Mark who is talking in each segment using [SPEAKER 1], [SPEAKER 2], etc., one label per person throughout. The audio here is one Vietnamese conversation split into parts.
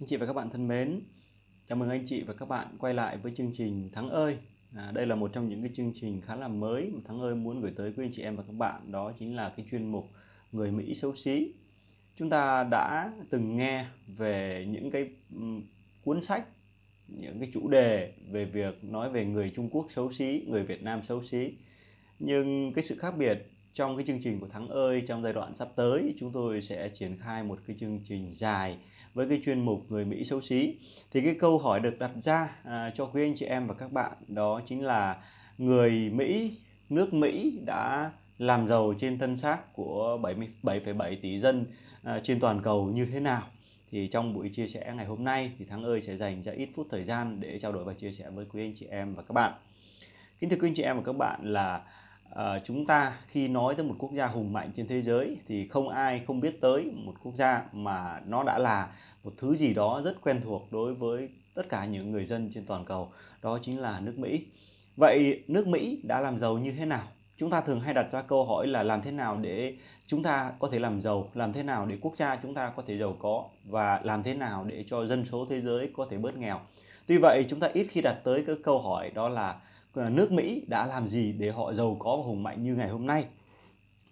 [SPEAKER 1] Anh chị và các bạn thân mến, chào mừng anh chị và các bạn quay lại với chương trình Thắng ơi. À, đây là một trong những cái chương trình khá là mới mà Thắng ơi muốn gửi tới quý anh chị em và các bạn đó chính là cái chuyên mục Người Mỹ xấu xí. Chúng ta đã từng nghe về những cái cuốn sách, những cái chủ đề về việc nói về người Trung Quốc xấu xí, người Việt Nam xấu xí. Nhưng cái sự khác biệt trong cái chương trình của Thắng ơi trong giai đoạn sắp tới chúng tôi sẽ triển khai một cái chương trình dài với cái chuyên mục người Mỹ xấu xí thì cái câu hỏi được đặt ra à, cho quý anh chị em và các bạn đó chính là người Mỹ nước Mỹ đã làm giàu trên thân xác của 77,7 tỷ dân à, trên toàn cầu như thế nào thì trong buổi chia sẻ ngày hôm nay thì Thắng ơi sẽ dành ra ít phút thời gian để trao đổi và chia sẻ với quý anh chị em và các bạn. Kính thưa quý anh chị em và các bạn là à, chúng ta khi nói tới một quốc gia hùng mạnh trên thế giới thì không ai không biết tới một quốc gia mà nó đã là một thứ gì đó rất quen thuộc đối với tất cả những người dân trên toàn cầu đó chính là nước Mỹ. Vậy nước Mỹ đã làm giàu như thế nào? Chúng ta thường hay đặt ra câu hỏi là làm thế nào để chúng ta có thể làm giàu, làm thế nào để quốc gia chúng ta có thể giàu có và làm thế nào để cho dân số thế giới có thể bớt nghèo. Tuy vậy chúng ta ít khi đặt tới cái câu hỏi đó là ờ, nước Mỹ đã làm gì để họ giàu có và hùng mạnh như ngày hôm nay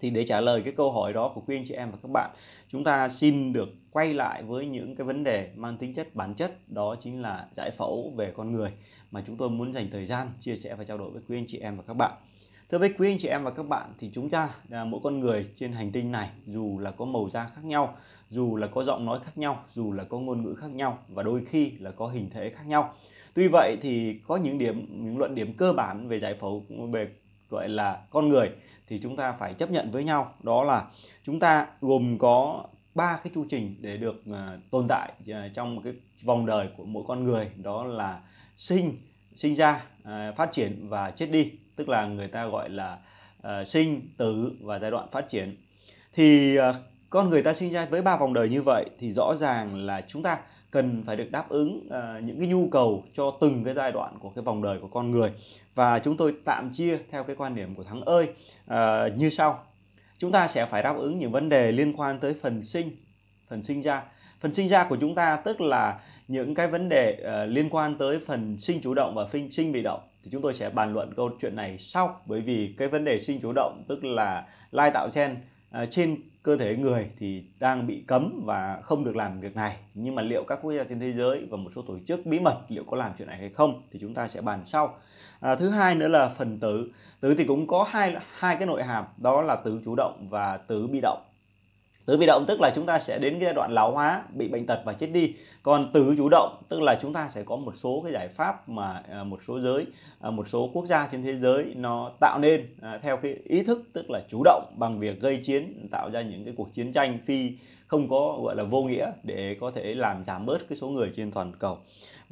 [SPEAKER 1] thì để trả lời cái câu hỏi đó của quý anh chị em và các bạn chúng ta xin được quay lại với những cái vấn đề mang tính chất bản chất đó chính là giải phẫu về con người mà chúng tôi muốn dành thời gian chia sẻ và trao đổi với quý anh chị em và các bạn thưa với quý anh chị em và các bạn thì chúng ta là mỗi con người trên hành tinh này dù là có màu da khác nhau dù là có giọng nói khác nhau dù là có ngôn ngữ khác nhau và đôi khi là có hình thể khác nhau tuy vậy thì có những điểm những luận điểm cơ bản về giải phẫu về gọi là con người thì chúng ta phải chấp nhận với nhau đó là chúng ta gồm có ba cái chu trình để được uh, tồn tại uh, trong một cái vòng đời của mỗi con người đó là sinh sinh ra uh, phát triển và chết đi tức là người ta gọi là uh, sinh tử và giai đoạn phát triển thì uh, con người ta sinh ra với ba vòng đời như vậy thì rõ ràng là chúng ta cần phải được đáp ứng uh, những cái nhu cầu cho từng cái giai đoạn của cái vòng đời của con người và chúng tôi tạm chia theo cái quan điểm của thắng ơi uh, như sau chúng ta sẽ phải đáp ứng những vấn đề liên quan tới phần sinh phần sinh ra phần sinh ra của chúng ta tức là những cái vấn đề uh, liên quan tới phần sinh chủ động và sinh sinh bị động thì chúng tôi sẽ bàn luận câu chuyện này sau bởi vì cái vấn đề sinh chủ động tức là lai tạo gen uh, trên cơ thể người thì đang bị cấm và không được làm việc này nhưng mà liệu các quốc gia trên thế giới và một số tổ chức bí mật liệu có làm chuyện này hay không thì chúng ta sẽ bàn sau à, thứ hai nữa là phần tử tứ thì cũng có hai hai cái nội hàm đó là tứ chủ động và tứ bị động tứ bị động tức là chúng ta sẽ đến giai đoạn lão hóa bị bệnh tật và chết đi còn tứ chủ động tức là chúng ta sẽ có một số cái giải pháp mà à, một số giới à, một số quốc gia trên thế giới nó tạo nên à, theo cái ý thức tức là chủ động bằng việc gây chiến tạo ra những cái cuộc chiến tranh phi không có gọi là vô nghĩa để có thể làm giảm bớt cái số người trên toàn cầu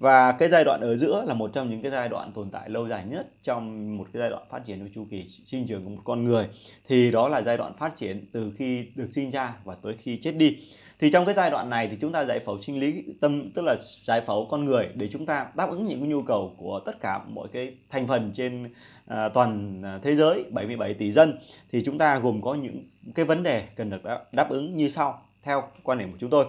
[SPEAKER 1] và cái giai đoạn ở giữa là một trong những cái giai đoạn tồn tại lâu dài nhất trong một cái giai đoạn phát triển của chu kỳ sinh trưởng của một con người thì đó là giai đoạn phát triển từ khi được sinh ra và tới khi chết đi thì trong cái giai đoạn này thì chúng ta giải phẫu sinh lý tâm tức là giải phẫu con người để chúng ta đáp ứng những cái nhu cầu của tất cả mọi cái thành phần trên à, toàn à, thế giới 77 tỷ dân thì chúng ta gồm có những cái vấn đề cần được đáp ứng như sau theo quan điểm của chúng tôi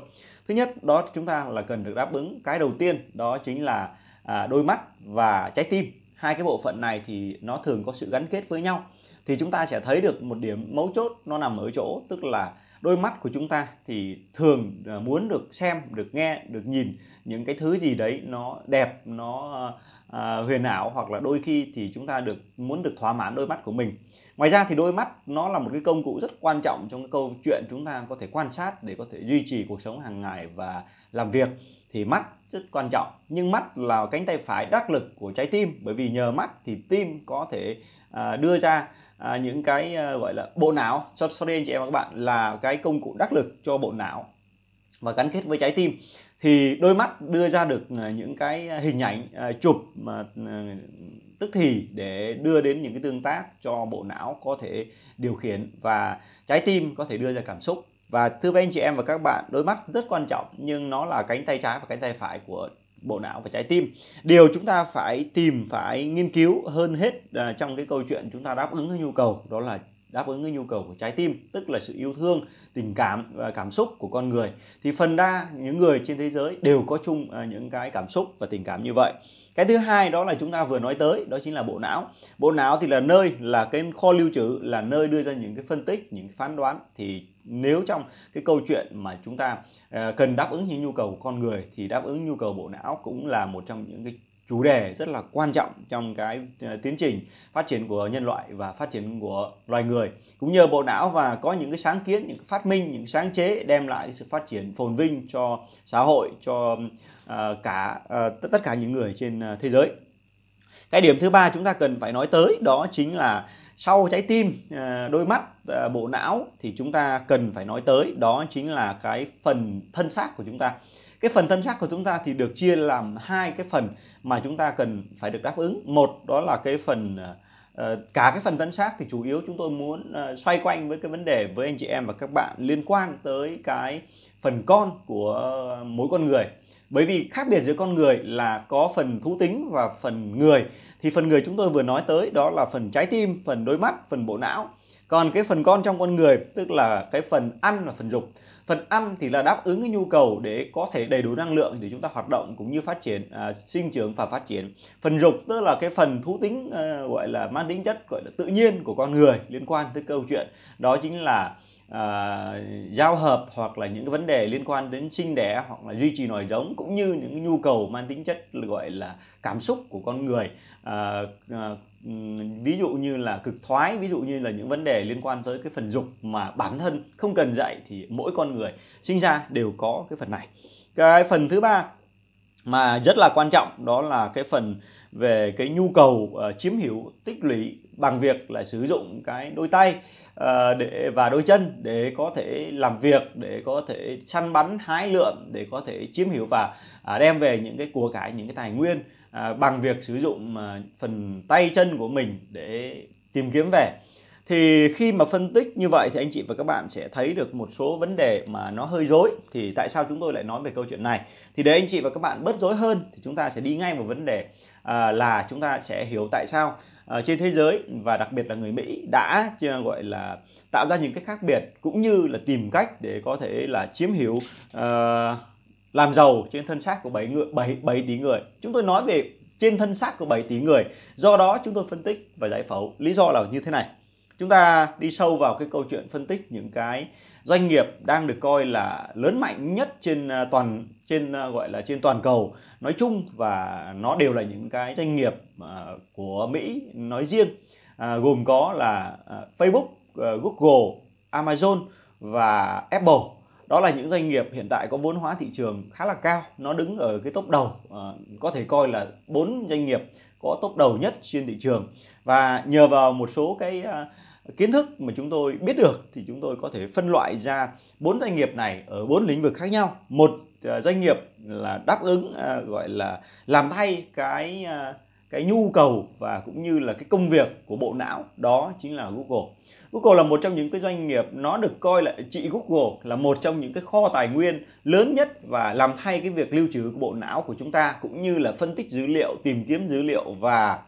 [SPEAKER 1] thứ nhất đó chúng ta là cần được đáp ứng cái đầu tiên đó chính là à, đôi mắt và trái tim hai cái bộ phận này thì nó thường có sự gắn kết với nhau thì chúng ta sẽ thấy được một điểm mấu chốt nó nằm ở chỗ tức là đôi mắt của chúng ta thì thường à, muốn được xem được nghe được nhìn những cái thứ gì đấy nó đẹp nó à, huyền ảo hoặc là đôi khi thì chúng ta được muốn được thỏa mãn đôi mắt của mình ngoài ra thì đôi mắt nó là một cái công cụ rất quan trọng trong cái câu chuyện chúng ta có thể quan sát để có thể duy trì cuộc sống hàng ngày và làm việc thì mắt rất quan trọng nhưng mắt là cánh tay phải đắc lực của trái tim bởi vì nhờ mắt thì tim có thể à, đưa ra à, những cái à, gọi là bộ não sorry anh chị em và các bạn là cái công cụ đắc lực cho bộ não và gắn kết với trái tim thì đôi mắt đưa ra được à, những cái à, hình ảnh à, chụp mà tức thì để đưa đến những cái tương tác cho bộ não có thể điều khiển và trái tim có thể đưa ra cảm xúc và thưa với anh chị em và các bạn đôi mắt rất quan trọng nhưng nó là cánh tay trái và cánh tay phải của bộ não và trái tim điều chúng ta phải tìm phải nghiên cứu hơn hết trong cái câu chuyện chúng ta đáp ứng cái nhu cầu đó là đáp ứng cái nhu cầu của trái tim tức là sự yêu thương tình cảm và cảm xúc của con người thì phần đa những người trên thế giới đều có chung à, những cái cảm xúc và tình cảm như vậy cái thứ hai đó là chúng ta vừa nói tới đó chính là bộ não bộ não thì là nơi là cái kho lưu trữ là nơi đưa ra những cái phân tích những phán đoán thì nếu trong cái câu chuyện mà chúng ta à, cần đáp ứng những nhu cầu của con người thì đáp ứng nhu cầu bộ não cũng là một trong những cái chủ đề rất là quan trọng trong cái ờ, tiến trình phát triển của nhân loại và phát triển của loài người cũng nhờ bộ não và có những cái sáng kiến những phát minh những sáng chế đem lại sự phát triển phồn vinh cho xã hội cho ờ, cả uh, tất cả những người trên thế giới cái điểm thứ ba chúng ta cần phải nói tới đó chính là sau trái tim đôi mắt bộ não thì chúng ta cần phải nói tới đó chính là cái phần thân xác của chúng ta cái phần thân xác của chúng ta thì được chia làm hai cái phần mà chúng ta cần phải được đáp ứng một đó là cái phần ờ, ờ, cả cái phần tân sát thì chủ yếu chúng tôi muốn ờ, xoay quanh với cái vấn đề với anh chị em và các bạn liên quan tới cái phần con của mỗi con người bởi vì khác biệt giữa con người là có phần thú tính và phần người thì phần người chúng tôi vừa nói tới đó là phần trái tim phần đôi mắt phần bộ não còn cái phần con trong con người tức là cái phần ăn và phần dục phần ăn thì là đáp ứng cái nhu cầu để có thể đầy đủ năng lượng để chúng ta hoạt động cũng như phát triển à, sinh trưởng và phát triển phần dục tức là cái phần thú tính à, gọi là mang tính chất gọi là tự nhiên của con người liên quan tới câu chuyện đó chính là à, giao hợp hoặc là những cái vấn đề liên quan đến sinh đẻ hoặc là duy trì nòi giống cũng như những nhu cầu mang tính chất gọi là cảm xúc của con người à, à, ví dụ như là cực thoái ví dụ như là những vấn đề liên quan tới cái phần dục mà bản thân không cần dạy thì mỗi con người sinh ra đều có cái phần này cái phần thứ ba mà rất là quan trọng đó là cái phần về cái nhu cầu uh, chiếm hữu tích lũy bằng việc là sử dụng cái đôi tay uh, để và đôi chân để có thể làm việc để có thể săn bắn hái lượm để có thể chiếm hữu và uh, đem về những cái của cải những cái tài nguyên à, bằng việc sử dụng à, phần tay chân của mình để tìm kiếm về thì khi mà phân tích như vậy thì anh chị và các bạn sẽ thấy được một số vấn đề mà nó hơi dối thì tại sao chúng tôi lại nói về câu chuyện này thì để anh chị và các bạn bớt dối hơn thì chúng ta sẽ đi ngay vào vấn đề à, là chúng ta sẽ hiểu tại sao à, trên thế giới và đặc biệt là người Mỹ đã à, gọi là tạo ra những cái khác biệt cũng như là tìm cách để có thể là chiếm hiểu uh, làm giàu trên thân xác của bảy người bảy bảy tỷ người chúng tôi nói về trên thân xác của bảy tỷ người do đó chúng tôi phân tích và giải phẫu lý do là như thế này chúng ta đi sâu vào cái câu chuyện phân tích những cái doanh nghiệp đang được coi là lớn mạnh nhất trên à, toàn trên à, gọi là trên toàn cầu nói chung và nó đều là những cái doanh nghiệp à, của Mỹ nói riêng gồm có là Facebook, Google, Amazon và Apple đó là những doanh nghiệp hiện tại có vốn hóa thị trường khá là cao nó đứng ở cái top đầu ờ, có thể coi là bốn doanh nghiệp có top đầu nhất trên thị trường và nhờ vào một số cái ờ, kiến thức mà chúng tôi biết được thì chúng tôi có thể phân loại ra bốn doanh nghiệp này ở bốn lĩnh vực khác nhau một ờ, doanh nghiệp là đáp ứng gọi là làm thay cái cái nhu cầu và cũng như là cái công việc của bộ não đó chính là Google Google là một trong những cái doanh nghiệp nó được coi là chị Google là một trong những cái kho tài nguyên lớn nhất và làm thay cái việc lưu trữ của bộ não của chúng ta cũng như là phân tích dữ liệu, tìm kiếm dữ liệu và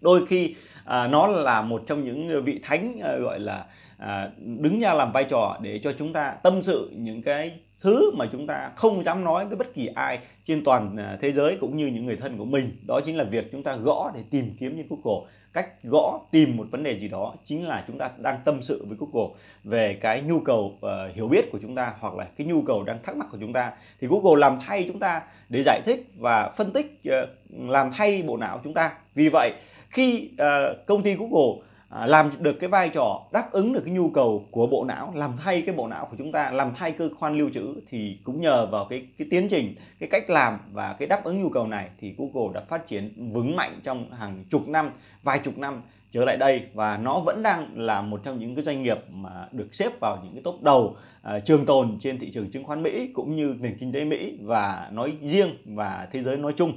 [SPEAKER 1] đôi khi à, nó là một trong những vị thánh à, gọi là à, đứng ra làm vai trò để cho chúng ta tâm sự những cái thứ mà chúng ta không dám nói với bất kỳ ai trên toàn à, thế giới cũng như những người thân của mình đó chính là việc chúng ta gõ để tìm kiếm như Google cách gõ tìm một vấn đề gì đó chính là chúng ta đang tâm sự với Google về cái nhu cầu uh, hiểu biết của chúng ta hoặc là cái nhu cầu đang thắc mắc của chúng ta thì Google làm thay chúng ta để giải thích và phân tích uh, làm thay bộ não chúng ta vì vậy khi uh, công ty Google À, làm được cái vai trò đáp ứng được cái nhu cầu của bộ não làm thay cái bộ não của chúng ta làm thay cơ quan lưu trữ thì cũng nhờ vào cái cái tiến trình cái cách làm và cái đáp ứng nhu cầu này thì Google đã phát triển vững mạnh trong hàng chục năm vài chục năm trở lại đây và nó vẫn đang là một trong những cái doanh nghiệp mà được xếp vào những cái top đầu à, trường tồn trên thị trường chứng khoán Mỹ cũng như nền kinh tế Mỹ và nói riêng và thế giới nói chung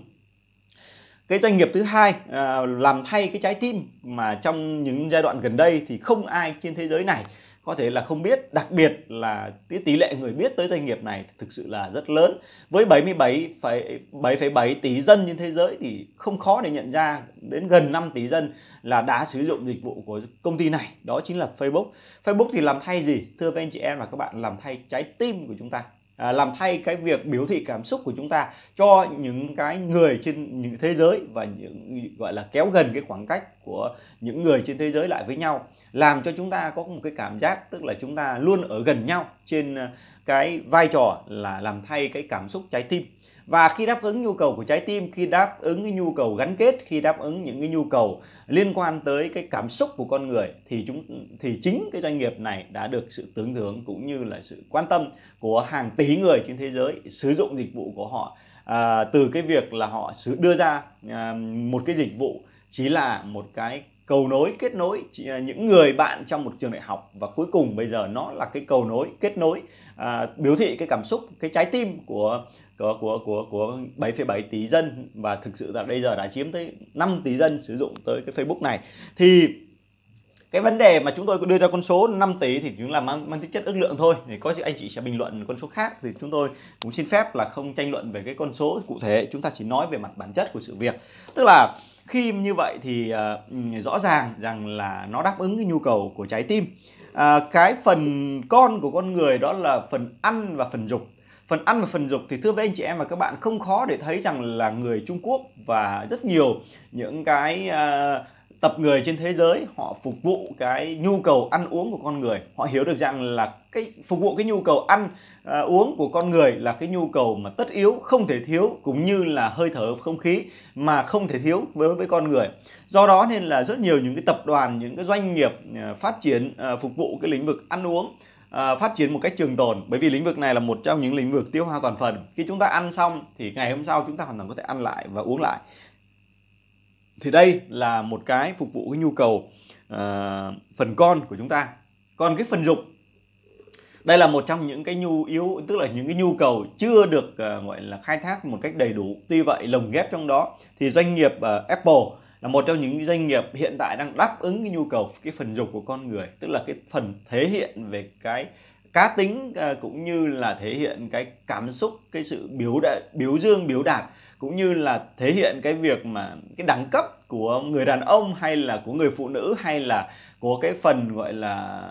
[SPEAKER 1] cái doanh nghiệp thứ hai à, làm thay cái trái tim mà trong những giai đoạn gần đây thì không ai trên thế giới này có thể là không biết đặc biệt là cái tỷ lệ người biết tới doanh nghiệp này thực sự là rất lớn với 77,7 tỷ dân trên thế giới thì không khó để nhận ra đến gần 5 tỷ dân là đã sử dụng dịch vụ của công ty này đó chính là Facebook Facebook thì làm thay gì thưa các anh chị em và các bạn làm thay trái tim của chúng ta À, làm thay cái việc biểu thị cảm xúc của chúng ta cho những cái người trên những thế giới và những gọi là kéo gần cái khoảng cách của những người trên thế giới lại với nhau làm cho chúng ta có một cái cảm giác tức là chúng ta luôn ở gần nhau trên à, cái vai trò là làm thay cái cảm xúc trái tim và khi đáp ứng nhu cầu của trái tim khi đáp ứng cái nhu cầu gắn kết khi đáp ứng những cái nhu cầu liên quan tới cái cảm xúc của con người thì chúng thì chính cái doanh nghiệp này đã được sự tưởng thưởng cũng như là sự quan tâm của hàng tỷ người trên thế giới sử dụng dịch vụ của họ à, từ cái việc là họ đưa ra à, một cái dịch vụ chỉ là một cái cầu nối kết nối những người bạn trong một trường đại học và cuối cùng bây giờ nó là cái cầu nối kết nối à, biểu thị cái cảm xúc cái trái tim của của của của của 7,7 tỷ dân và thực sự là bây giờ đã chiếm tới 5 tỷ dân sử dụng tới cái Facebook này thì cái vấn đề mà chúng tôi đưa ra con số 5 tỷ thì chúng là mang, mang tính chất ước lượng thôi thì có anh chị sẽ bình luận con số khác thì chúng tôi cũng xin phép là không tranh luận về cái con số cụ thể chúng ta chỉ nói về mặt bản chất của sự việc tức là khi như vậy thì uh, rõ ràng rằng là nó đáp ứng cái nhu cầu của trái tim à, cái phần con của con người đó là phần ăn và phần dục phần ăn và phần dục thì thưa với anh chị em và các bạn không khó để thấy rằng là người Trung Quốc và rất nhiều những cái uh, tập người trên thế giới họ phục vụ cái nhu cầu ăn uống của con người họ hiểu được rằng là cái phục vụ cái nhu cầu ăn à, uống của con người là cái nhu cầu mà tất yếu không thể thiếu cũng như là hơi thở không khí mà không thể thiếu với với con người do đó nên là rất nhiều những cái tập đoàn những cái doanh nghiệp à, phát triển à, phục vụ cái lĩnh vực ăn uống À, phát triển một cách trường tồn bởi vì lĩnh vực này là một trong những lĩnh vực tiêu hao toàn phần khi chúng ta ăn xong thì ngày hôm sau chúng ta hoàn toàn có thể ăn lại và uống lại thì đây là một cái phục vụ cái nhu cầu à, phần con của chúng ta còn cái phần dục đây là một trong những cái nhu yếu tức là những cái nhu cầu chưa được uh, gọi là khai thác một cách đầy đủ tuy vậy lồng ghép trong đó thì doanh nghiệp uh, Apple là một trong những doanh nghiệp hiện tại đang đáp ứng cái nhu cầu cái phần dục của con người tức là cái phần thể hiện về cái cá tính à, cũng như là thể hiện cái cảm xúc cái sự biểu đại, biểu dương biểu đạt cũng như là thể hiện cái việc mà cái đẳng cấp của người đàn ông hay là của người phụ nữ hay là của cái phần gọi là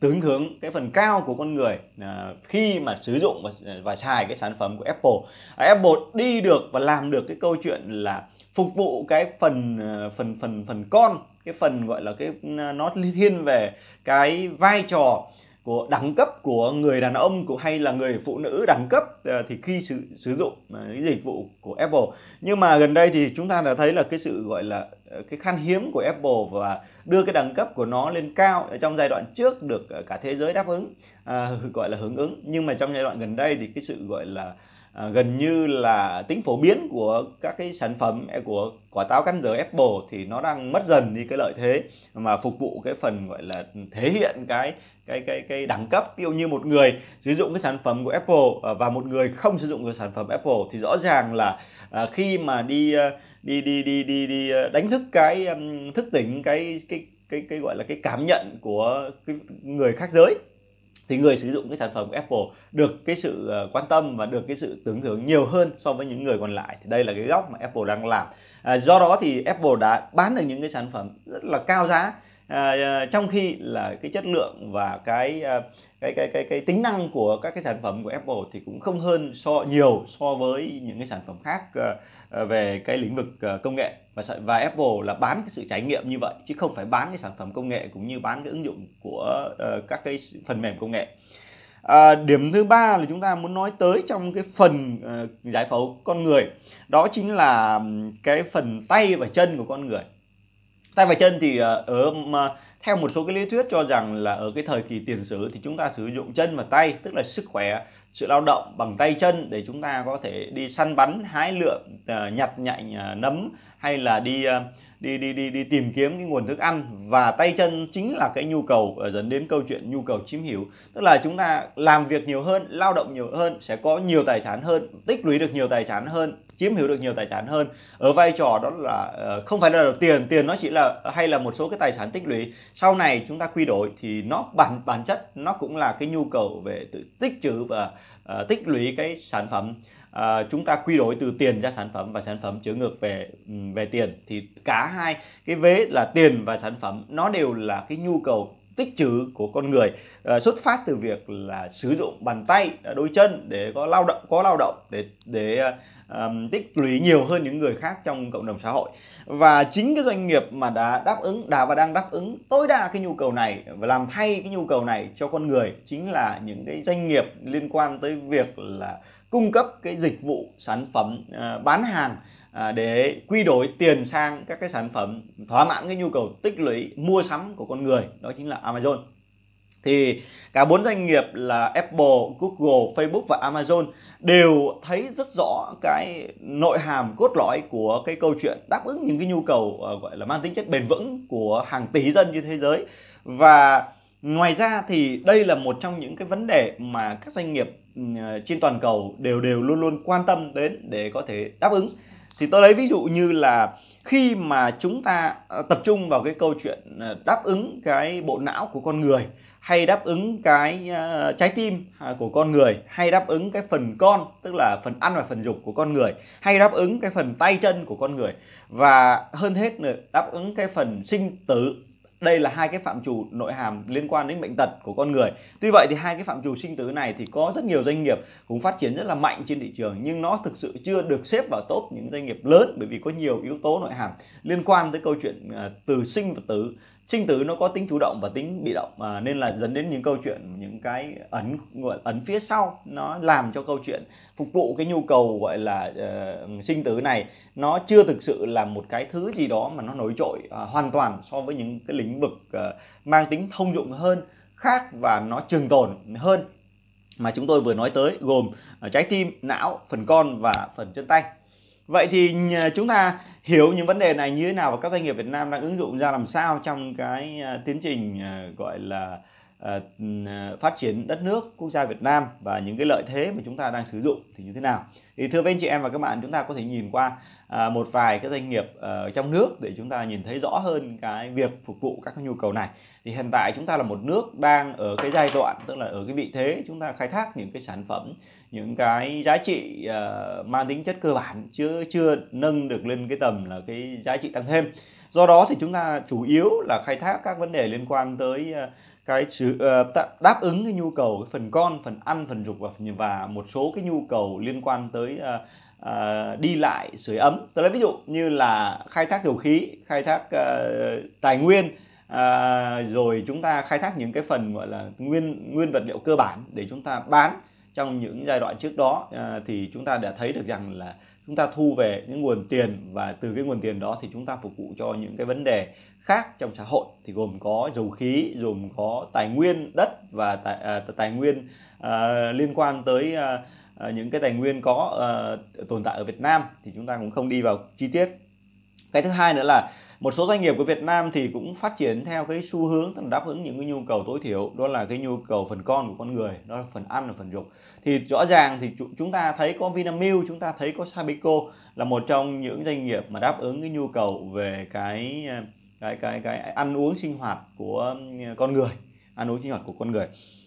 [SPEAKER 1] tướng hướng cái phần cao của con người à, khi mà sử dụng và, và xài cái sản phẩm của Apple Apple đi được và làm được cái câu chuyện là phục vụ cái phần ờ, phần phần phần con cái phần gọi là cái ờ, nó thiên về cái vai trò của đẳng cấp của người đàn ông của hay là người phụ nữ đẳng cấp ờ, thì khi sử, sử dụng cái dịch vụ của Apple nhưng mà gần đây thì chúng ta đã thấy là cái sự gọi là cái khan hiếm của Apple và đưa cái đẳng cấp của nó lên cao trong giai đoạn trước được cả thế giới đáp ứng à, gọi là hưởng ứng nhưng mà trong giai đoạn gần đây thì cái sự gọi là à, gần như là tính phổ biến của các cái sản phẩm e, của quả táo cắn dở Apple thì nó đang mất dần đi cái lợi thế mà phục vụ cái phần gọi là thể hiện cái cái cái cái đẳng cấp ví dụ như một người sử dụng cái sản phẩm của Apple à, và một người không sử dụng cái sản phẩm Apple thì rõ ràng là à, khi mà đi à, đi đi đi đi đi à, đánh thức cái thức tỉnh cái cái cái cái gọi là cái cảm nhận của cái người khác giới thì người sử dụng cái sản phẩm của Apple được cái sự ờ, quan tâm và được cái sự tưởng thưởng nhiều hơn so với những người còn lại thì đây là cái góc mà Apple đang làm à, do đó thì Apple đã bán được những cái sản phẩm rất là cao giá à, à trong khi là cái chất lượng và cái ờ, cái cái cái cái tính năng của các cái sản phẩm của Apple thì cũng không hơn so nhiều so với những cái sản phẩm khác ờ, Ờ, về cái lĩnh vực ờ, công nghệ và và Apple là bán cái sự trải nghiệm như vậy chứ không phải bán cái sản phẩm công nghệ cũng như bán cái ứng dụng của ờ, các cái phần mềm công nghệ. À, điểm thứ ba là chúng ta muốn nói tới trong cái phần giải phẫu con người đó chính là cái phần tay và chân của con người. Tay và chân thì ở uh, theo một số cái lý thuyết cho rằng là ở cái thời kỳ tiền sử thì chúng ta sử dụng chân và tay tức là sức khỏe sự lao động bằng tay chân để chúng ta có thể đi săn bắn hái lượm ờ, nhặt nhạnh ờ, nấm hay là đi ờ, đi đi đi đi tìm kiếm cái nguồn thức ăn và tay chân chính là cái nhu cầu ờ, dẫn đến câu chuyện nhu cầu chiếm hữu tức là chúng ta làm việc nhiều hơn lao động nhiều hơn sẽ có nhiều tài sản hơn tích lũy được nhiều tài sản hơn chiếm hữu được nhiều tài sản hơn ở vai trò đó là ờ, không phải là tiền tiền nó chỉ là hay là một số cái tài sản tích lũy sau này chúng ta quy đổi thì nó bản bản chất nó cũng là cái nhu cầu về tự tích trữ và uh, tích lũy cái sản phẩm à, chúng ta quy đổi từ tiền ra sản phẩm và sản phẩm chứa ngược về ừ, về tiền thì cả hai cái vế là tiền và sản phẩm nó đều là cái nhu cầu tích trữ của con người à, xuất phát từ việc là sử dụng bàn tay ờ, đôi chân để có lao động có lao động để để um, tích lũy nhiều hơn những người khác trong cộng đồng xã hội và chính cái doanh nghiệp mà đã đáp ứng đã và đang đáp ứng tối đa cái nhu cầu này và làm thay cái nhu cầu này cho con người chính là những cái doanh nghiệp liên quan tới việc là cung cấp cái dịch vụ sản phẩm à, bán hàng à, để quy đổi tiền sang các cái sản phẩm thỏa mãn cái nhu cầu tích lũy mua sắm của con người đó chính là Amazon thì cả bốn doanh nghiệp là Apple, Google, Facebook và Amazon đều thấy rất rõ cái nội hàm cốt lõi của cái câu chuyện đáp ứng những cái nhu cầu à, gọi là mang tính chất bền vững của hàng tỷ dân trên thế giới và ngoài ra thì đây là một trong những cái vấn đề mà các doanh nghiệp Ờ, trên toàn cầu đều đều luôn luôn quan tâm đến để có thể đáp ứng thì tôi lấy ví dụ như là khi mà chúng ta ờ, tập trung vào cái câu chuyện ờ, đáp ứng cái bộ não của con người hay đáp ứng cái trái tim à, của con người hay đáp ứng cái phần con tức là phần ăn và phần dục của con người hay đáp ứng cái phần tay chân của con người và hơn hết nữa đáp ứng cái phần sinh tử đây là hai cái phạm trù nội hàm liên quan đến bệnh tật của con người tuy vậy thì hai cái phạm trù sinh tử này thì có rất nhiều doanh nghiệp cũng phát triển rất là mạnh trên thị trường nhưng nó thực sự chưa được xếp vào top những doanh nghiệp lớn bởi vì có nhiều yếu tố nội hàm liên quan tới câu chuyện ờ, từ sinh và tử sinh tứ nó có tính chủ động và tính bị động à, nên là dẫn đến những câu chuyện những cái ấn gọi ấn phía sau nó làm cho câu chuyện phục vụ cái nhu cầu gọi là uh, ờ, sinh tứ này nó chưa thực sự là một cái thứ gì đó mà nó nổi trội uh, hoàn toàn so với những cái lĩnh vực uh, mang tính thông dụng hơn khác và nó trường tồn hơn mà chúng tôi vừa nói tới gồm à, trái tim não phần con và phần chân tay vậy thì ờ, chúng ta hiểu những vấn đề này như thế nào và các doanh nghiệp Việt Nam đang ứng dụng ra làm sao trong cái ờ, tiến trình ờ, gọi là ờ, phát triển đất nước quốc gia Việt Nam và những cái lợi thế mà chúng ta đang sử dụng thì như thế nào thì thưa với anh chị em và các bạn chúng ta có thể nhìn qua một vài cái doanh nghiệp trong nước để chúng ta nhìn thấy rõ hơn cái việc phục vụ các nhu cầu này thì hiện tại chúng ta là một nước đang ở cái giai đoạn tức là ở cái vị thế chúng ta khai thác những cái sản phẩm những cái giá trị uh, mang tính chất cơ bản chưa chưa nâng được lên cái tầm là cái giá trị tăng thêm do đó thì chúng ta chủ yếu là khai thác các vấn đề liên quan tới uh, cái sự uh, đáp ứng cái nhu cầu cái phần con phần ăn phần dục và và một số cái nhu cầu liên quan tới uh, uh, đi lại sưởi ấm tôi lấy ví dụ như là khai thác dầu khí khai thác uh, tài nguyên uh, rồi chúng ta khai thác những cái phần gọi là nguyên nguyên vật liệu cơ bản để chúng ta bán trong những giai đoạn trước đó à, thì chúng ta đã thấy được rằng là chúng ta thu về những nguồn tiền và từ cái nguồn tiền đó thì chúng ta phục vụ cho những cái vấn đề khác trong xã hội thì gồm có dầu khí gồm có tài nguyên đất và tài, à, tài nguyên à, liên quan tới à, à, những cái tài nguyên có à, tồn tại ở Việt Nam thì chúng ta cũng không đi vào chi tiết cái thứ hai nữa là một số doanh nghiệp của Việt Nam thì cũng phát triển theo cái xu hướng đáp ứng những cái nhu cầu tối thiểu đó là cái nhu cầu phần con của con người đó là phần ăn và phần dục thì rõ ràng thì chúng ta thấy có Vinamilk chúng ta thấy có Sabeco là một trong những doanh nghiệp mà đáp ứng cái nhu cầu về cái cái cái cái ăn uống sinh hoạt của ừ, con người ăn uống sinh hoạt của con người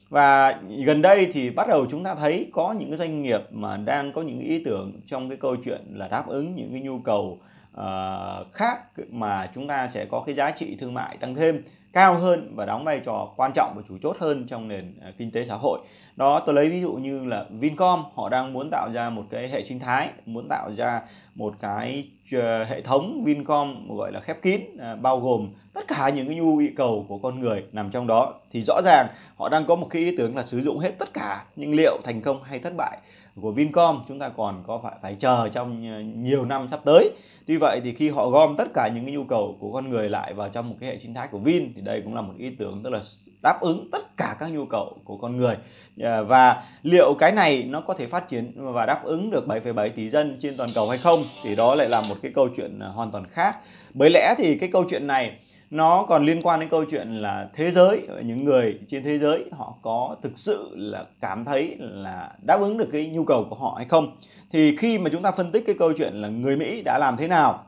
[SPEAKER 1] và gần đây thì bắt đầu chúng ta thấy có những cái doanh nghiệp mà đang có những ý tưởng trong cái câu chuyện là đáp ứng những cái nhu cầu uh, khác mà chúng ta sẽ có cái giá trị thương mại tăng thêm cao hơn và đóng vai trò quan trọng và chủ chốt hơn trong nền ờ, kinh tế xã hội đó tôi lấy ví dụ như là Vincom họ đang muốn tạo ra một cái hệ sinh thái muốn tạo ra một cái ờ, hệ thống Vincom gọi là khép kín à, bao gồm tất cả những cái nhu yêu cầu của con người nằm trong đó thì rõ ràng họ đang có một cái ý tưởng là sử dụng hết tất cả nhưng liệu thành công hay thất bại của Vincom chúng ta còn có phải phải chờ trong ờ, nhiều năm sắp tới tuy vậy thì khi họ gom tất cả những cái nhu cầu của con người lại vào trong một cái hệ sinh thái của Vin thì đây cũng là một ý tưởng tức là đáp ứng tất cả các nhu cầu của con người ờ, và liệu cái này nó có thể phát triển và đáp ứng được 7,7 tỷ dân trên toàn cầu hay không thì đó lại là một cái câu chuyện ờ, hoàn toàn khác bởi lẽ thì cái câu chuyện này nó còn liên quan đến câu chuyện là thế giới ờ, những người trên thế giới họ có thực sự là cảm thấy là đáp ứng được cái nhu cầu của họ hay không thì khi mà chúng ta phân tích cái câu chuyện là người Mỹ đã làm thế nào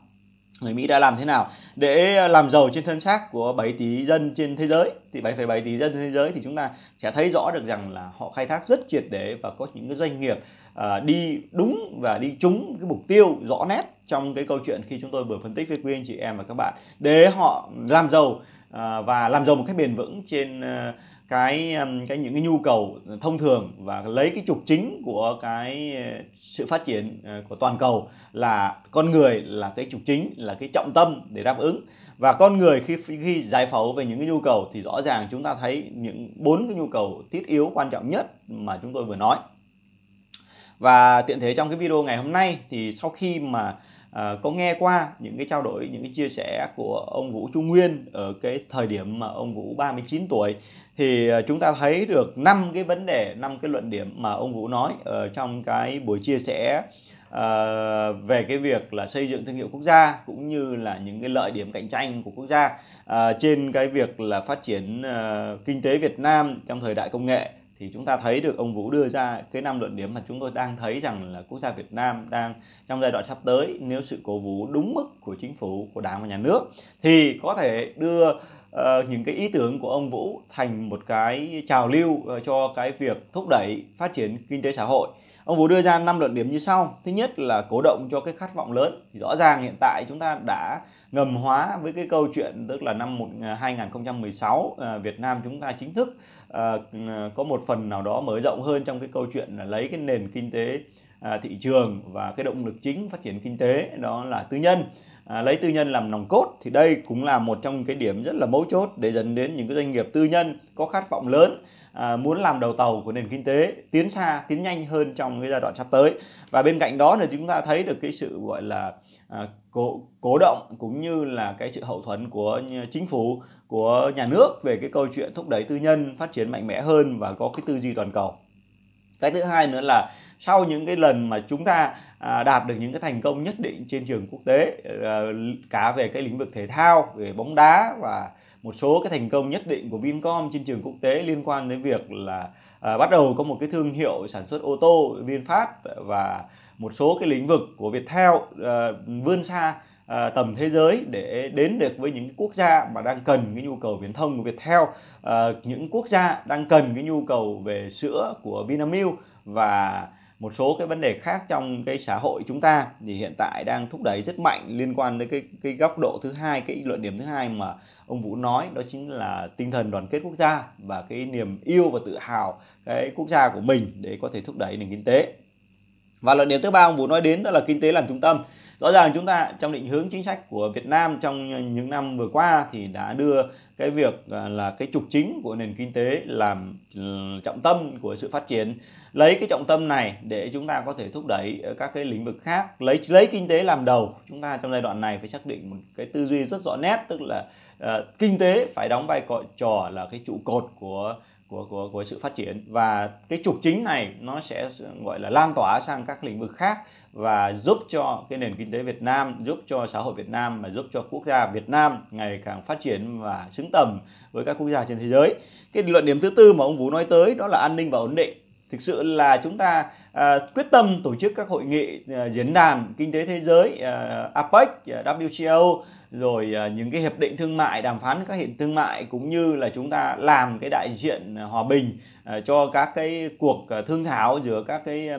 [SPEAKER 1] người Mỹ đã làm thế nào để ờ, làm giàu trên thân xác của 7 tỷ dân trên thế giới thì 7,7 tỷ dân trên thế giới thì chúng ta sẽ thấy rõ được rằng là họ khai thác rất triệt để và có những cái doanh nghiệp uh, đi đúng và đi trúng cái mục tiêu rõ nét trong cái câu chuyện khi chúng tôi vừa phân tích với quý anh chị em và các bạn để họ làm giàu uh, và làm giàu một cách bền vững trên uh, cái cái những cái nhu cầu thông thường và lấy cái trục chính của cái sự phát triển của toàn cầu là con người là cái trục chính là cái trọng tâm để đáp ứng và con người khi khi giải phẫu về những cái nhu cầu thì rõ ràng chúng ta thấy những bốn cái nhu cầu thiết yếu quan trọng nhất mà chúng tôi vừa nói và tiện thể trong cái video ngày hôm nay thì sau khi mà À, có nghe qua những cái trao đổi những cái chia sẻ của ông Vũ Trung Nguyên ở cái thời điểm mà ông Vũ 39 tuổi thì ờ, chúng ta thấy được năm cái vấn đề năm cái luận điểm mà ông Vũ nói ở trong cái buổi chia sẻ Ờ, về cái việc là xây dựng thương hiệu quốc gia cũng như là những cái lợi điểm cạnh tranh của quốc gia à, trên cái việc là phát triển à, kinh tế Việt Nam trong thời đại công nghệ thì chúng ta thấy được ông Vũ đưa ra cái năm luận điểm mà chúng tôi đang thấy rằng là quốc gia Việt Nam đang trong giai đoạn sắp tới nếu sự cổ vũ đúng mức của chính phủ của đảng và nhà nước thì có thể đưa uh, những cái ý tưởng của ông Vũ thành một cái trào lưu uh, cho cái việc thúc đẩy phát triển kinh tế xã hội Ông Vũ đưa ra 5 luận điểm như sau. Thứ nhất là cổ động cho cái khát vọng lớn. Thì rõ ràng hiện tại chúng ta đã ngầm hóa với cái câu chuyện tức là năm 2016 à, à, Việt Nam chúng ta chính thức à, có một phần nào đó mở rộng hơn trong cái câu chuyện là lấy cái nền kinh tế thị trường và cái động lực chính phát triển kinh tế đó là tư nhân à, lấy tư nhân làm nòng cốt thì đây cũng là một trong cái điểm rất là mấu chốt để dẫn đến những cái doanh nghiệp tư nhân có khát vọng lớn À, muốn làm đầu tàu của nền kinh tế tiến xa tiến nhanh hơn trong cái giai đoạn sắp tới và bên cạnh đó thì chúng ta thấy được cái sự gọi là à, cố cố động cũng như là cái sự hậu thuẫn của chính phủ của nhà nước về cái câu chuyện thúc đẩy tư nhân phát triển mạnh mẽ hơn và có cái tư duy toàn cầu cái thứ hai nữa là sau những cái lần mà chúng ta à, đạt được những cái thành công nhất định trên trường quốc tế cả về cái lĩnh vực thể thao về bóng đá và một số cái thành công nhất định của Vincom trên trường quốc tế liên quan đến việc là à, bắt đầu có một cái thương hiệu sản xuất ô tô VinFast và một số cái lĩnh vực của Viettel à, vươn xa à, tầm thế giới để đến được với những quốc gia mà đang cần cái nhu cầu viễn thông của Viettel, à, những quốc gia đang cần cái nhu cầu về sữa của Vinamilk và một số cái vấn đề khác trong cái xã hội chúng ta thì hiện tại đang thúc đẩy rất mạnh liên quan đến cái cái góc độ thứ hai cái luận điểm thứ hai mà ông Vũ nói đó chính là tinh thần đoàn kết quốc gia và cái niềm yêu và tự hào cái quốc gia của mình để có thể thúc đẩy nền kinh tế. Và luận điểm thứ ba ông Vũ nói đến đó là kinh tế làm trung tâm. Rõ ràng chúng ta trong định hướng chính sách của Việt Nam trong những năm vừa qua thì đã đưa cái việc à, là cái trục chính của nền kinh tế làm ừ, trọng tâm của sự phát triển lấy cái trọng tâm này để chúng ta có thể thúc đẩy các cái lĩnh vực khác lấy lấy kinh tế làm đầu chúng ta trong giai đoạn này phải xác định một cái tư duy rất rõ nét tức là Ờ, kinh tế phải đóng vai trò là cái trụ cột của của của của sự phát triển và cái trục chính này nó sẽ gọi là lan tỏa sang các lĩnh vực khác và giúp cho cái nền kinh tế Việt Nam, giúp cho xã hội Việt Nam mà giúp cho quốc gia Việt Nam ngày càng phát triển và xứng tầm với các quốc gia trên thế giới. Cái luận điểm thứ tư mà ông Vũ nói tới đó là an ninh và ổn định. Thực sự là chúng ta à, quyết tâm tổ chức các hội nghị à, diễn đàn kinh tế thế giới à, APEC, à, WTO rồi à, những cái hiệp định thương mại đàm phán các hiệp thương mại cũng như là chúng ta làm cái đại diện à, hòa bình à, cho các cái cuộc thương thảo giữa các cái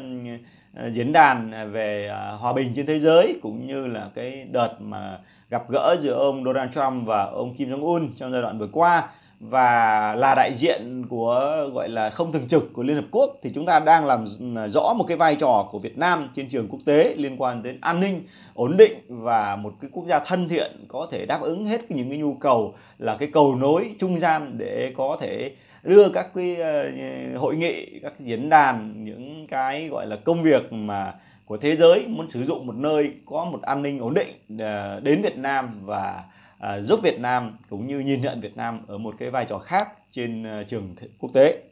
[SPEAKER 1] diễn đàn về hòa bình trên thế giới cũng như là cái đợt mà gặp gỡ giữa ông Donald Trump và ông Kim Jong Un trong giai đoạn vừa qua và là đại diện của gọi là không thường trực của Liên Hợp Quốc thì chúng ta đang làm à, rõ một cái vai trò của Việt Nam trên trường quốc tế liên quan đến an ninh, ổn định và một cái quốc gia thân thiện có thể đáp ứng hết những cái nhu cầu là cái cầu nối trung gian để có thể đưa các cái ờ, hội nghị, các diễn đàn, những cái gọi là công việc mà của thế giới muốn sử dụng một nơi có một an ninh ổn định ờ, đến Việt Nam và À, giúp Việt Nam cũng như nhìn nhận Việt Nam ở một cái vai trò khác trên à, trường quốc tế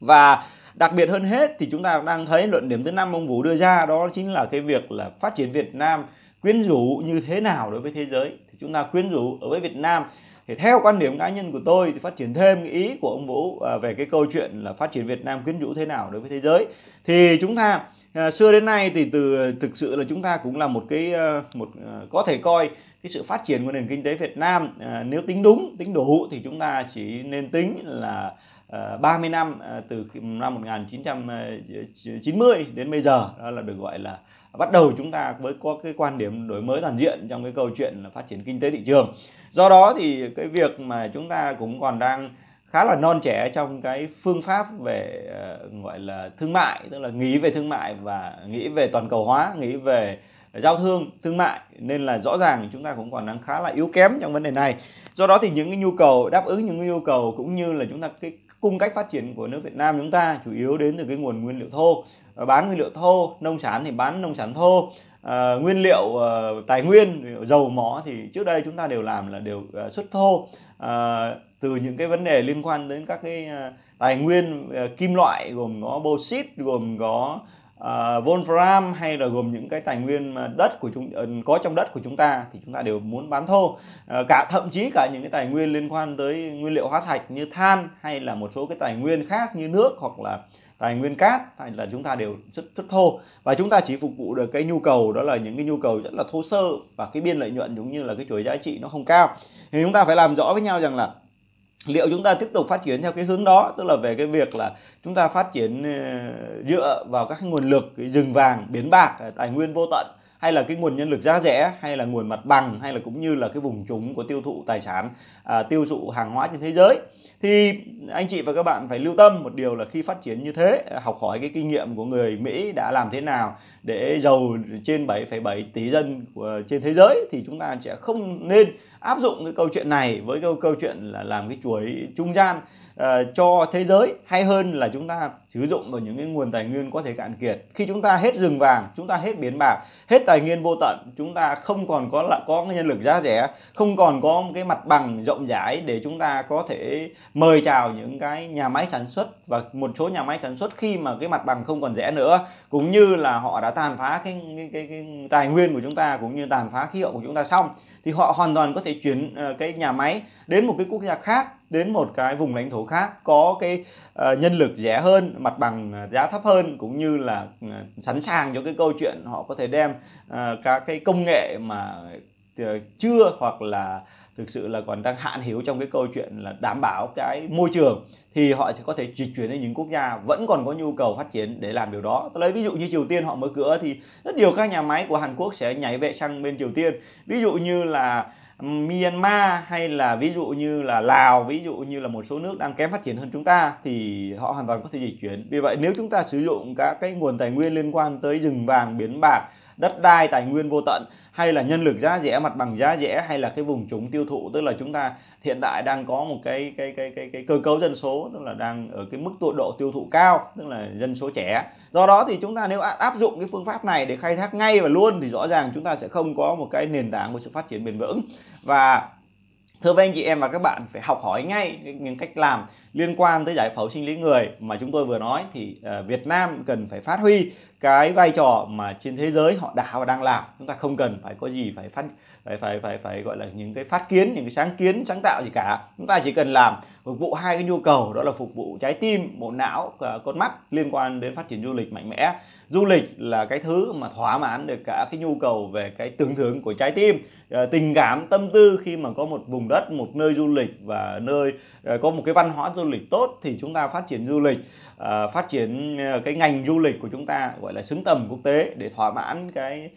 [SPEAKER 1] và đặc biệt hơn hết thì chúng ta đang thấy luận điểm thứ năm ông Vũ đưa ra đó chính là cái việc là phát triển Việt Nam quyến rũ như thế nào đối với thế giới thì chúng ta quyến rũ ở với Việt Nam thì theo quan điểm cá nhân của tôi thì phát triển thêm ý của ông Vũ à, về cái câu chuyện là phát triển Việt Nam quyến rũ thế nào đối với thế giới thì chúng ta xưa đến nay thì từ thực sự là chúng ta cũng là một cái một có thể coi cái sự phát triển của nền kinh tế Việt Nam à, nếu tính đúng tính đủ thì chúng ta chỉ nên tính là à, 30 năm à, từ năm 1990 đến bây giờ đó là được gọi là bắt đầu chúng ta với có cái quan điểm đổi mới toàn diện trong cái câu chuyện là phát triển kinh tế thị trường do đó thì cái việc mà chúng ta cũng còn đang khá là non trẻ trong cái phương pháp về uh, gọi là thương mại tức là nghĩ về thương mại và nghĩ về toàn cầu hóa nghĩ về giao thương thương mại nên là rõ ràng chúng ta cũng còn đang khá là yếu kém trong vấn đề này do đó thì những cái nhu cầu đáp ứng những cái yêu cầu cũng như là chúng ta cái cung cách phát triển của nước Việt Nam chúng ta chủ yếu đến từ cái nguồn nguyên liệu thô ờ, bán nguyên liệu thô nông sản thì bán nông sản thô à, nguyên liệu à, tài nguyên dầu mỏ thì trước đây chúng ta đều làm là đều à, xuất thô à, từ những cái vấn đề liên quan đến các cái à, tài nguyên à, kim loại gồm có bauxit gồm có uh, ờ, Wolfram hay là gồm những cái tài nguyên mà đất của chúng uh, có trong đất của chúng ta thì chúng ta đều muốn bán thô uh, cả thậm chí cả những cái tài nguyên liên quan tới nguyên liệu hóa thạch như than hay là một số cái tài nguyên khác như nước hoặc là tài nguyên cát hay là chúng ta đều xuất xuất thô và chúng ta chỉ phục vụ được cái nhu cầu đó là những cái nhu cầu rất là thô sơ và cái biên lợi nhuận giống như là cái chuỗi giá trị nó không cao thì chúng ta phải làm rõ với nhau rằng là liệu chúng ta tiếp tục phát triển theo cái hướng đó tức là về cái việc là chúng ta phát triển ờ, dựa vào các nguồn lực cái rừng vàng biến bạc ờ, tài nguyên vô tận hay là cái nguồn nhân lực giá rẻ hay là nguồn mặt bằng hay là cũng như là cái vùng trũng của tiêu thụ tài sản à, tiêu thụ hàng hóa trên thế giới thì anh chị và các bạn phải lưu tâm một điều là khi phát triển như thế ờ, học hỏi cái kinh nghiệm của người Mỹ đã làm thế nào để giàu trên 7,7 tỷ dân của trên thế giới thì chúng ta sẽ không nên áp dụng cái câu chuyện này với câu câu chuyện là làm cái chuỗi trung gian uh, cho thế giới hay hơn là chúng ta sử dụng vào những cái nguồn tài nguyên có thể cạn kiệt khi chúng ta hết rừng vàng chúng ta hết biển bạc hết tài nguyên vô tận chúng ta không còn có là có nhân lực giá rẻ không còn có một cái mặt bằng rộng rãi để chúng ta có thể mời chào những cái nhà máy sản xuất và một số nhà máy sản xuất khi mà cái mặt bằng không còn rẻ nữa cũng như là họ đã tàn phá cái cái, cái, cái tài nguyên của chúng ta cũng như tàn phá khí hậu của chúng ta xong thì họ hoàn toàn có thể chuyển ờ, cái nhà máy đến một cái quốc gia khác đến một cái vùng lãnh thổ khác có cái ờ, nhân lực rẻ hơn mặt bằng ờ, giá thấp hơn cũng như là sẵn sàng cho cái câu chuyện họ có thể đem các cái công nghệ mà chưa hoặc là thực sự là còn đang hạn hiếu trong cái câu chuyện là đảm bảo cái môi trường thì họ sẽ có thể dịch chuyển đến những quốc gia vẫn còn có nhu cầu phát triển để làm điều đó. Tôi lấy ví dụ như Triều Tiên họ mở cửa thì rất nhiều các nhà máy của Hàn Quốc sẽ nhảy về sang bên Triều Tiên. Ví dụ như là Myanmar hay là ví dụ như là Lào, ví dụ như là một số nước đang kém phát triển hơn chúng ta thì họ hoàn toàn có thể dịch chuyển. Vì vậy nếu chúng ta sử dụng các cái nguồn tài nguyên liên quan tới rừng vàng, biến bạc, đất đai, tài nguyên vô tận hay là nhân lực giá rẻ mặt bằng giá rẻ hay là cái vùng trũng tiêu thụ tức là chúng ta hiện tại đang có một cái cái cái cái cái cơ cấu dân số tức là đang ở cái mức tốc độ tiêu thụ cao tức là dân số trẻ do đó thì chúng ta nếu áp dụng cái phương pháp này để khai thác ngay và luôn thì rõ ràng chúng ta sẽ không có một cái nền tảng của sự phát triển bền vững và thưa với anh chị em và các bạn phải học hỏi ngay những cách làm liên quan tới giải phẫu sinh lý người mà chúng tôi vừa nói thì ờ, Việt Nam cần phải phát huy cái vai trò mà trên thế giới họ đã và đang làm chúng ta không cần phải có gì phải phát phải phải phải phải gọi là những cái phát kiến những cái sáng kiến sáng tạo gì cả chúng ta chỉ cần làm phục vụ hai cái nhu cầu đó là phục vụ trái tim bộ não ờ, con mắt liên quan đến phát triển du lịch mạnh mẽ du lịch là cái thứ mà thỏa mãn được cả cái nhu cầu về cái tưởng thưởng của trái tim ờ, tình cảm tâm tư khi mà có một vùng đất một nơi du lịch và nơi ờ, có một cái văn hóa du lịch tốt thì chúng ta phát triển du lịch ờ, phát triển cái ngành du lịch của chúng ta gọi là xứng tầm quốc tế để thỏa mãn cái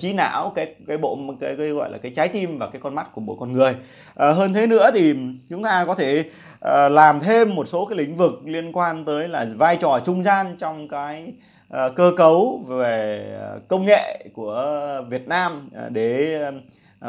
[SPEAKER 1] trí não cái cái bộ cái, cái gọi là cái trái tim và cái con mắt của mỗi con người hơn thế nữa thì chúng ta có thể làm thêm một số cái lĩnh vực liên quan tới là vai trò trung gian trong cái Ờ, cơ cấu về ờ, công nghệ của Việt Nam ờ, để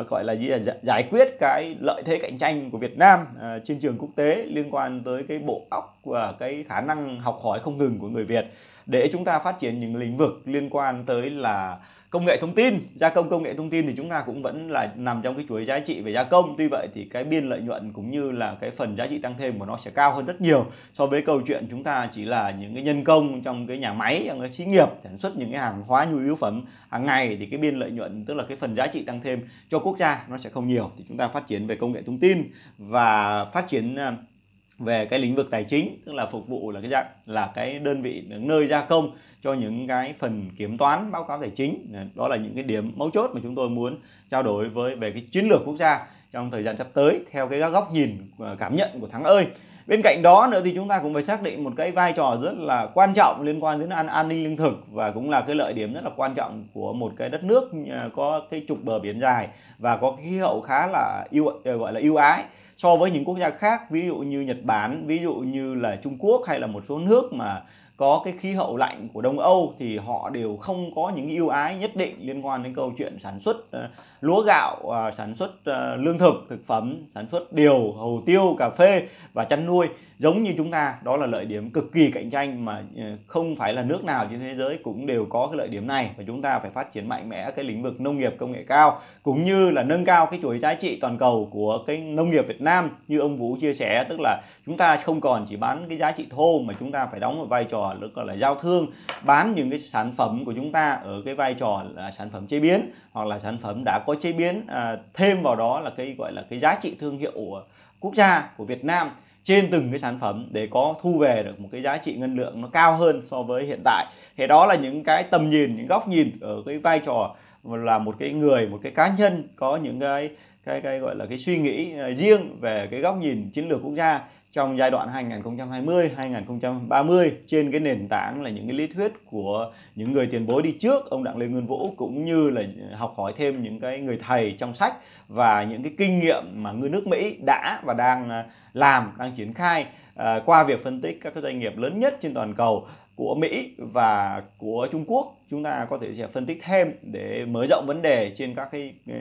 [SPEAKER 1] gọi là gì là giải quyết cái lợi thế cạnh tranh của Việt Nam trên trường quốc tế liên quan tới cái bộ óc và cái khả năng học hỏi không ngừng của người Việt để chúng ta phát triển những lĩnh vực liên quan tới là công nghệ thông tin gia công công nghệ thông tin thì chúng ta cũng vẫn là nằm trong cái chuỗi giá trị về gia công tuy vậy thì cái biên lợi nhuận cũng như là cái phần giá trị tăng thêm của nó sẽ cao hơn rất nhiều so với câu chuyện chúng ta chỉ là những cái nhân công trong cái nhà máy trong cái xí nghiệp sản xuất những cái hàng hóa nhu yếu phẩm hàng ngày thì cái biên lợi nhuận tức là cái phần giá trị tăng thêm cho quốc gia nó sẽ không nhiều thì chúng ta phát triển về công nghệ thông tin và phát triển à, về cái lĩnh vực tài chính tức là phục vụ là cái dạng là cái đơn vị nơi gia công cho những cái phần kiểm toán báo cáo tài chính đó là những cái điểm mấu chốt mà chúng tôi muốn trao đổi với về cái chiến lược quốc gia trong thời gian sắp tới theo cái góc nhìn à, cảm nhận của thắng ơi bên cạnh đó nữa thì chúng ta cũng phải xác định một cái vai trò rất là quan trọng liên quan đến an, an ninh lương thực và cũng là cái lợi điểm rất là quan trọng của một cái đất nước à, có cái trục bờ biển dài và có cái khí hậu khá là yêu à, gọi là ưu ái so với những quốc gia khác ví dụ như Nhật Bản ví dụ như là Trung Quốc hay là một số nước mà có cái khí hậu lạnh của Đông Âu thì họ đều không có những ưu ái nhất định liên quan đến câu chuyện sản xuất ờ, lúa gạo à, sản xuất à, lương thực thực phẩm sản xuất điều hồ tiêu cà phê và chăn nuôi giống như chúng ta đó là lợi điểm cực kỳ cạnh tranh mà à, không phải là nước nào trên thế giới cũng đều có cái lợi điểm này và chúng ta phải phát triển mạnh mẽ cái lĩnh vực nông nghiệp công nghệ cao cũng như là nâng cao cái chuỗi giá trị toàn cầu của cái nông nghiệp Việt Nam như ông Vũ chia sẻ tức là chúng ta không còn chỉ bán cái giá trị thô mà chúng ta phải đóng một vai trò gọi là giao thương bán những cái sản phẩm của chúng ta ở cái vai trò là sản phẩm chế biến hoặc là sản phẩm đã có chế biến à, thêm vào đó là cái gọi là cái giá trị thương hiệu của quốc gia của Việt Nam trên từng cái sản phẩm để có thu về được một cái giá trị ngân lượng nó cao hơn so với hiện tại thế đó là những cái tầm nhìn những góc nhìn ở cái vai trò là một cái người một cái cá nhân có những cái cái cái gọi là cái suy nghĩ à, riêng về cái góc nhìn chiến lược quốc gia trong giai đoạn 2020-2030 trên cái nền tảng là những cái lý thuyết của những người tiền bối đi trước ông Đặng Lê Nguyên Vũ cũng như là học hỏi thêm những cái người thầy trong sách và những cái kinh nghiệm mà người nước Mỹ đã và đang à, làm đang triển khai à, qua việc phân tích các cái doanh nghiệp lớn nhất trên toàn cầu của Mỹ và của Trung Quốc chúng ta có thể sẽ phân tích thêm để mở rộng vấn đề trên các cái ờ,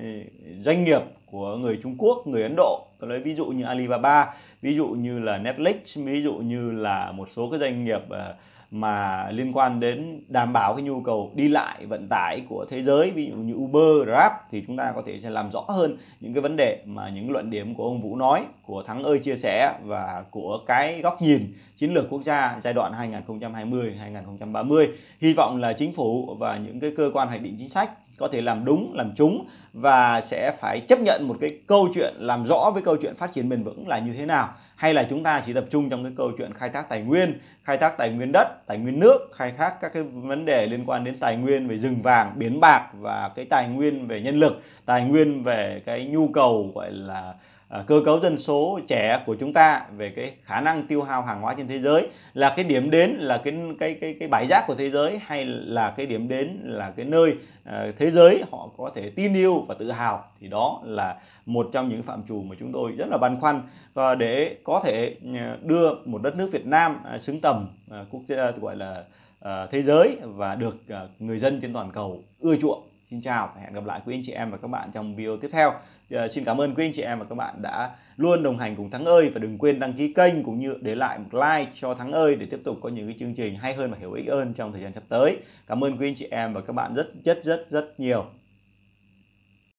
[SPEAKER 1] doanh nghiệp của người Trung Quốc, người Ấn Độ. Tôi lấy ví dụ như Alibaba ví dụ như là Netflix ví dụ như là một số cái doanh nghiệp ờ, mà liên quan đến đảm bảo cái nhu cầu đi lại vận tải của thế giới ví dụ như Uber, Grab thì chúng ta có thể sẽ làm rõ hơn những cái vấn đề mà những luận điểm của ông Vũ nói, của Thắng ơi chia sẻ và của cái góc nhìn chiến lược quốc gia giai đoạn 2020-2030. Hy vọng là chính phủ và những cái cơ quan hoạch định chính sách có thể làm đúng làm trúng và sẽ phải chấp nhận một cái câu chuyện làm rõ với câu chuyện phát triển bền vững là như thế nào hay là chúng ta chỉ tập trung trong cái câu chuyện khai thác tài nguyên khai thác tài nguyên đất tài nguyên nước khai thác các cái vấn đề liên quan đến tài nguyên về rừng vàng biến bạc và cái tài nguyên về nhân lực tài nguyên về cái nhu cầu gọi là À, cơ cấu dân số trẻ của chúng ta về cái khả năng tiêu hao hàng hóa trên thế giới là cái điểm đến là cái cái cái cái bãi rác của thế giới hay là cái điểm đến là cái nơi à, thế giới họ có thể tin yêu và tự hào thì đó là một trong những phạm trù mà chúng tôi rất là băn khoăn và để có thể à, đưa một đất nước Việt Nam à, xứng tầm à, quốc gia gọi là à, thế giới và được à, người dân trên toàn cầu ưa chuộng xin chào và hẹn gặp lại quý anh chị em và các bạn trong video tiếp theo Dạ, xin cảm ơn quý anh chị em và các bạn đã luôn đồng hành cùng Thắng ơi và đừng quên đăng ký kênh cũng như để lại một like cho Thắng ơi để tiếp tục có những cái chương trình hay hơn và hữu ích hơn trong thời gian sắp tới. Cảm ơn quý anh chị em và các bạn rất rất rất rất nhiều.